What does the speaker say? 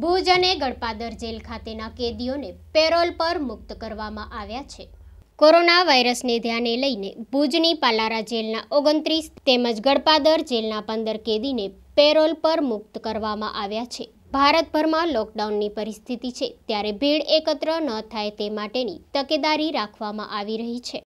ભુજ અને ગળપાદર જેલ ખાતેના કેદીઓને પેરોલ પર મુક્ત કરવામાં આવ્યા છે કોરોના વાયરસને ધ્યાને લઈને ભુજની પાલારા જેલના ઓગણત્રીસ તેમજ ગળપાદર જેલના પંદર કેદીને પેરોલ પર મુક્ત કરવામાં આવ્યા છે ભારતભરમાં લોકડાઉનની પરિસ્થિતિ છે ત્યારે ભીડ એકત્ર ન થાય તે માટેની તકેદારી રાખવામાં આવી રહી છે